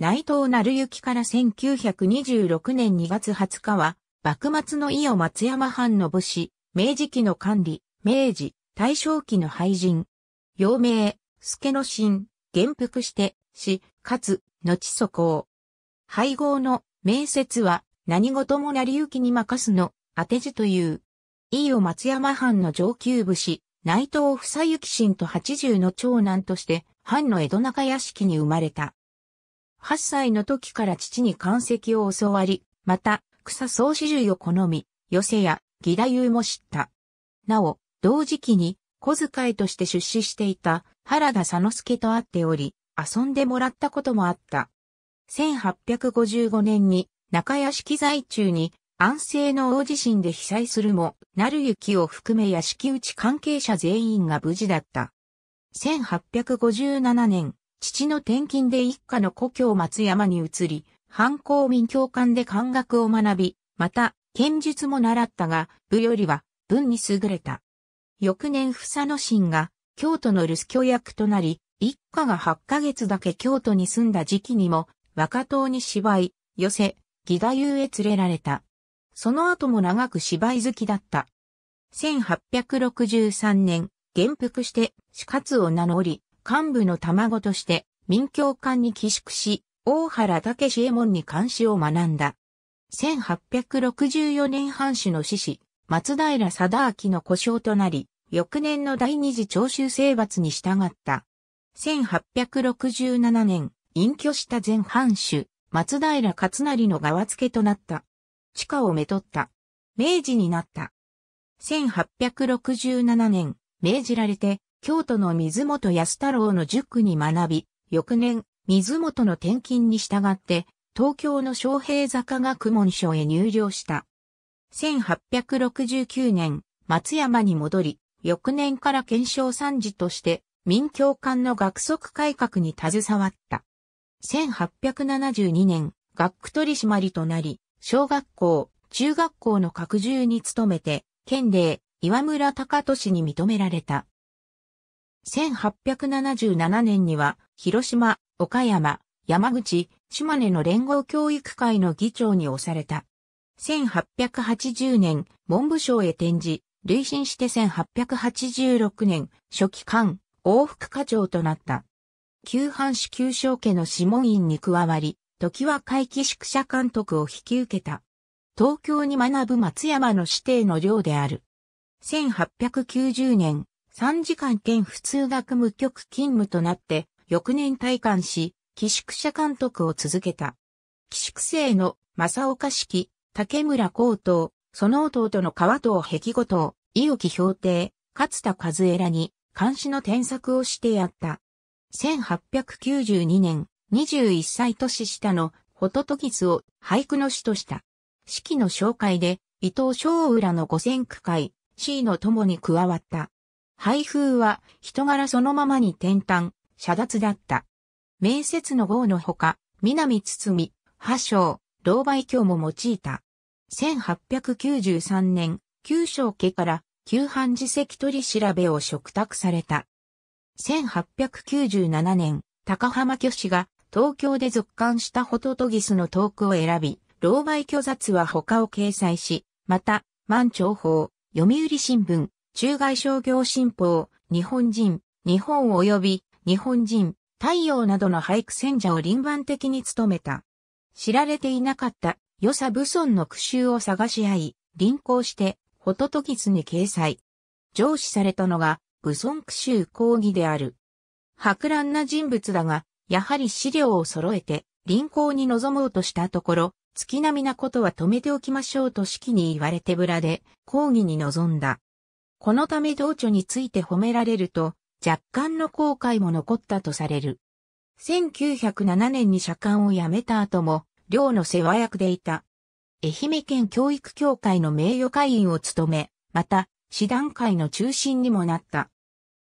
内藤成幸から1926年2月20日は、幕末の伊予松山藩の武士、明治期の管理、明治、大正期の廃人。陽明、助の神、元服して、死、かつ、後祖公。配合の、面接は、何事も成行に任すの、当て字という。伊予松山藩の上級武士、内藤房行神と八十の長男として、藩の江戸中屋敷に生まれた。8歳の時から父に関石を教わり、また、草草子獣を好み、寄せや、義太夫も知った。なお、同時期に、小遣いとして出資していた原田佐之助と会っており、遊んでもらったこともあった。1855年に、中屋敷在中に、安政の大地震で被災するも、なる雪を含め屋敷内関係者全員が無事だった。1857年、父の転勤で一家の故郷松山に移り、反抗民教官で漢学を学び、また、剣術も習ったが、部よりは、文に優れた。翌年房の心が、京都の留守居役となり、一家が8ヶ月だけ京都に住んだ時期にも、若党に芝居、寄せ、義太夫へ連れられた。その後も長く芝居好きだった。1863年、元服して死活を名乗り、幹部の卵として民教官に寄宿し、大原武志衛門に監視を学んだ。1864年藩主の志士、松平貞明の故障となり、翌年の第二次長州征伐に従った。1867年、隠居した前藩主、松平勝成の側付けとなった。地下をめとった。明治になった。1867年、命じられて、京都の水本安太郎の塾に学び、翌年、水本の転勤に従って、東京の昌平坂学問所へ入寮した。1869年、松山に戻り、翌年から検証参事として、民教官の学則改革に携わった。1872年、学区取締となり、小学校、中学校の拡充に努めて、県令、岩村隆俊に認められた。1877年には、広島、岡山、山口、島根の連合教育会の議長に押された。1880年、文部省へ転じ、累進して1886年、初期官、往復課長となった。旧藩市旧省家の諮問員に加わり、時は会期宿舎監督を引き受けた。東京に学ぶ松山の指定の寮である。1890年、3時間兼普通学無局勤務となって、翌年退官し、寄宿舎監督を続けた。寄宿生の正岡式、竹村高等、その弟の川藤壁後藤、伊沖氷定、勝田和恵らに、監視の添削をしてやった。1892年、21歳年下のホトトギスを俳句の詩とした。式の紹介で、伊藤昭浦の五千区会、C の友に加わった。配風は人柄そのままに転端、遮脱だった。面接の号のほか、南堤、波章、老媒教も用いた。1893年、九章家から旧藩自席取り調べを嘱託された。1897年、高浜虚子が東京で続刊したホトトギスのトークを選び、老媒虚雑は他を掲載し、また、満長法、読売新聞、中外商業新報、日本人、日本及び日本人、太陽などの俳句選者を輪番的に務めた。知られていなかった与謝武村の苦衆を探し合い、臨行してホトトギスに掲載。上司されたのが武村苦衆講義である。博覧な人物だが、やはり資料を揃えて臨行に臨もうとしたところ、月並みなことは止めておきましょうと式に言われてぶらで講義に臨んだ。このため同著について褒められると、若干の後悔も残ったとされる。1907年に社官を辞めた後も、寮の世話役でいた。愛媛県教育協会の名誉会員を務め、また、師団会の中心にもなった。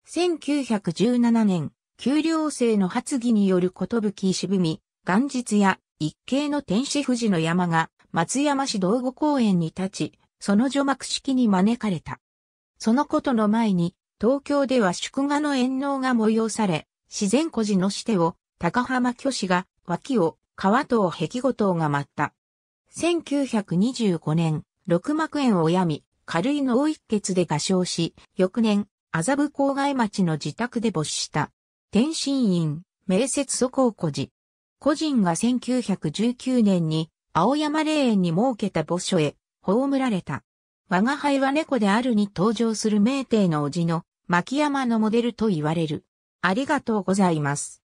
1917年、給料制の発議による寿石み、元日や一系の天使富士の山が松山市道後公園に立ち、その除幕式に招かれた。そのことの前に、東京では祝賀の遠納が催され、自然孤児の指定を、高浜虚子が、脇を、川藤壁後藤が舞った。1925年、六幕園を病み、軽い脳一血で合唱し、翌年、麻布郊外町の自宅で没した。天津院、名説祖高孤児。個人が1919年に、青山霊園に設けた墓所へ、葬られた。我が輩は猫であるに登場する名帝の叔父の牧山のモデルと言われる。ありがとうございます。